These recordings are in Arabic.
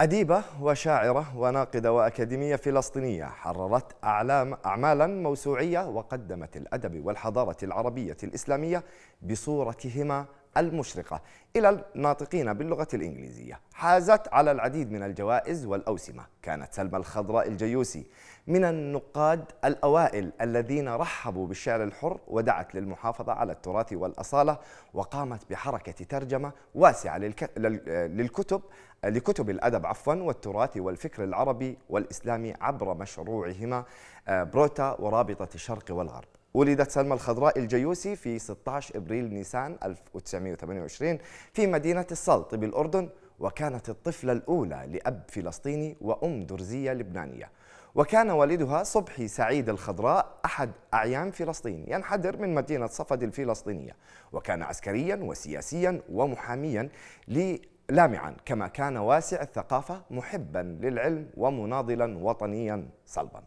أديبة وشاعرة وناقدة وأكاديمية فلسطينية حررت أعلام أعمالا موسوعية وقدمت الأدب والحضارة العربية الإسلامية بصورتهما المشرقة إلى الناطقين باللغة الإنجليزية حازت على العديد من الجوائز والأوسمة كانت سلمى الخضراء الجيوسي من النقاد الأوائل الذين رحبوا بالشعر الحر ودعت للمحافظة على التراث والأصالة وقامت بحركة ترجمة واسعة للكتب لكتب الأدب عفوا والتراث والفكر العربي والإسلامي عبر مشروعهما آه، بروتا ورابطة الشرق والغرب ولدت سلمى الخضراء الجيوسي في 16 ابريل نيسان 1928 في مدينه السلط بالاردن وكانت الطفله الاولى لاب فلسطيني وام درزيه لبنانيه وكان والدها صبحي سعيد الخضراء أحد أعيان فلسطين ينحدر من مدينة صفد الفلسطينية وكان عسكريا وسياسيا ومحاميا لامعا كما كان واسع الثقافة محبا للعلم ومناضلا وطنيا صلبا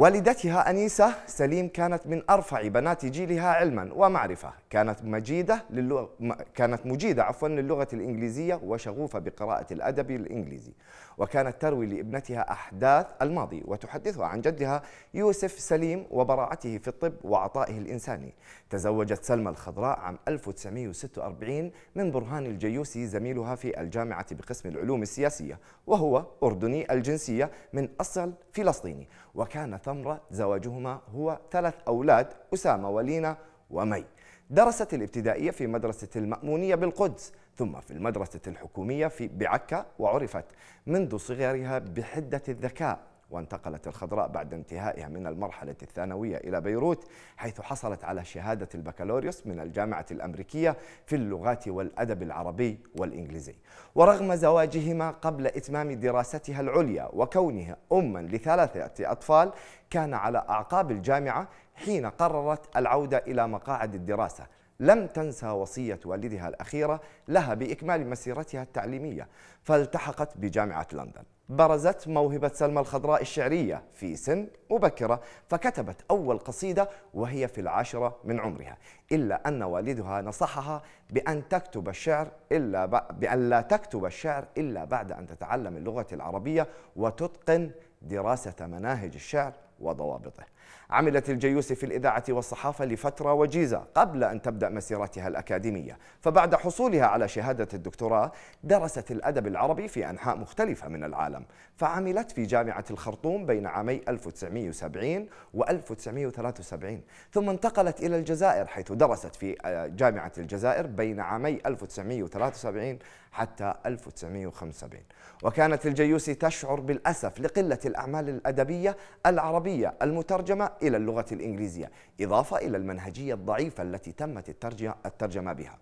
والدتها أنيسة سليم كانت من أرفع بنات جيلها علما ومعرفة كانت مجيدة للغ... كانت مجيدة عفوا للغة الإنجليزية وشغوفة بقراءة الأدب الإنجليزي وكانت تروي لابنتها أحداث الماضي وتحدثها عن جدها يوسف سليم وبراعته في الطب وعطائه الإنساني تزوجت سلمى الخضراء عام 1946 من برهان الجيوسي زميلها في الجامعة بقسم العلوم السياسية وهو أردني الجنسية من أصل فلسطيني وكانت ثمرة زواجهما هو ثلاث أولاد أسامة ولينا ومي درست الابتدائية في مدرسة المأمونية بالقدس ثم في المدرسة الحكومية في بعكا وعرفت منذ صغرها بحدة الذكاء وانتقلت الخضراء بعد انتهائها من المرحلة الثانوية إلى بيروت حيث حصلت على شهادة البكالوريوس من الجامعة الأمريكية في اللغات والأدب العربي والإنجليزي ورغم زواجهما قبل إتمام دراستها العليا وكونها أما لثلاثة أطفال كان على أعقاب الجامعة حين قررت العودة إلى مقاعد الدراسة لم تنسى وصية والدها الأخيرة لها بإكمال مسيرتها التعليمية فالتحقت بجامعة لندن برزت موهبة سلمى الخضراء الشعرية في سن مبكرة فكتبت أول قصيدة وهي في العاشرة من عمرها إلا أن والدها نصحها بأن تكتب الشعر إلا ب... بأن لا تكتب الشعر إلا بعد أن تتعلم اللغة العربية وتتقن دراسة مناهج الشعر وضوابطه عملت الجيوسي في الإذاعة والصحافة لفترة وجيزة قبل أن تبدأ مسيرتها الأكاديمية فبعد حصولها على شهادة الدكتوراه درست الأدب العربي في أنحاء مختلفة من العالم فعملت في جامعة الخرطوم بين عامي 1970 و 1973 ثم انتقلت إلى الجزائر حيث درست في آه، جامعة الجزائر بين عامي 1973 حتى 1975 وكانت الجيوسي تشعر بالأسف لقلة الأعمال الأدبية العربية العربية المترجمة إلى اللغة الإنجليزية إضافة إلى المنهجية الضعيفة التي تمت الترجمة بها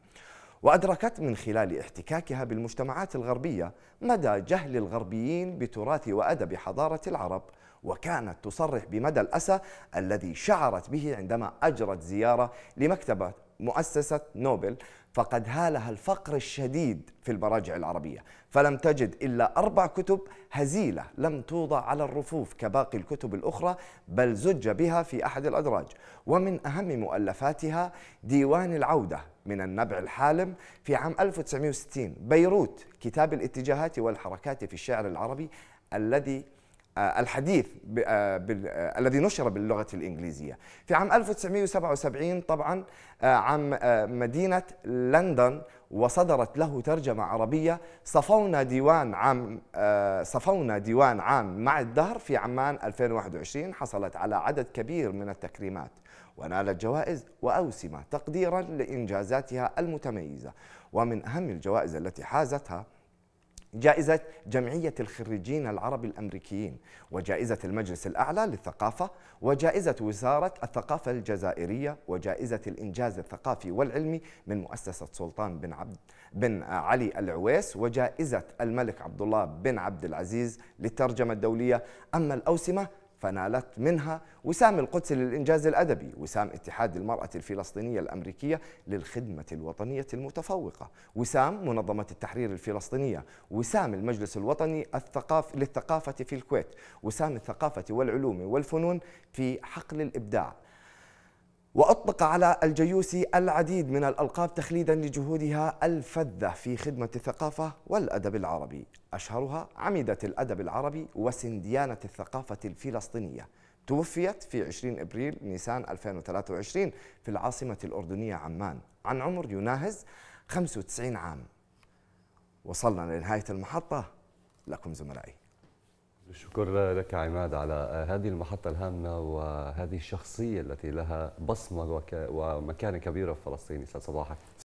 وأدركت من خلال احتكاكها بالمجتمعات الغربية مدى جهل الغربيين بتراث وأدب حضارة العرب وكانت تصرح بمدى الأسى الذي شعرت به عندما أجرت زيارة لمكتبة مؤسسة نوبل فقد هالها الفقر الشديد في المراجع العربية فلم تجد إلا أربع كتب هزيلة لم توضع على الرفوف كباقي الكتب الأخرى بل زج بها في أحد الأدراج ومن أهم مؤلفاتها ديوان العودة من النبع الحالم في عام 1960 بيروت كتاب الاتجاهات والحركات في الشعر العربي الذي آه، الحديث آه، آه، الذي نشر باللغة الإنجليزية في عام 1977 طبعا عام مدينة لندن وصدرت له ترجمة عربية صفونا ديوان عام صفونا ديوان عام مع الدهر في عمان 2021 حصلت على عدد كبير من التكريمات ونالت جوائز وأوسمة تقديرا لإنجازاتها المتميزة ومن أهم الجوائز التي حازتها جائزة جمعية الخريجين العرب الأمريكيين وجائزة المجلس الأعلى للثقافة وجائزة وزارة الثقافة الجزائرية وجائزة الإنجاز الثقافي والعلمي من مؤسسة سلطان بن عبد بن علي العويس وجائزة الملك عبد الله بن عبد العزيز للترجمة الدولية أما الأوسمة فنالت منها وسام القدس للإنجاز الأدبي وسام اتحاد المرأة الفلسطينية الأمريكية للخدمة الوطنية المتفوقة وسام منظمة التحرير الفلسطينية وسام المجلس الوطني الثقاف للثقافة في الكويت وسام الثقافة والعلوم والفنون في حقل الإبداع وأطلق على الجيوسي العديد من الألقاب تخليدا لجهودها الفذة في خدمة الثقافة والأدب العربي أشهرها عميدة الأدب العربي وسنديانة الثقافة الفلسطينية توفيت في 20 إبريل نيسان 2023 في العاصمة الأردنية عمان عن عمر يناهز 95 عام وصلنا لنهاية المحطة لكم زملائي شكرا لك عماد على هذه المحطة الهامة وهذه الشخصية التي لها بصمة ومكانة كبيرة في فلسطين يسعد صباحك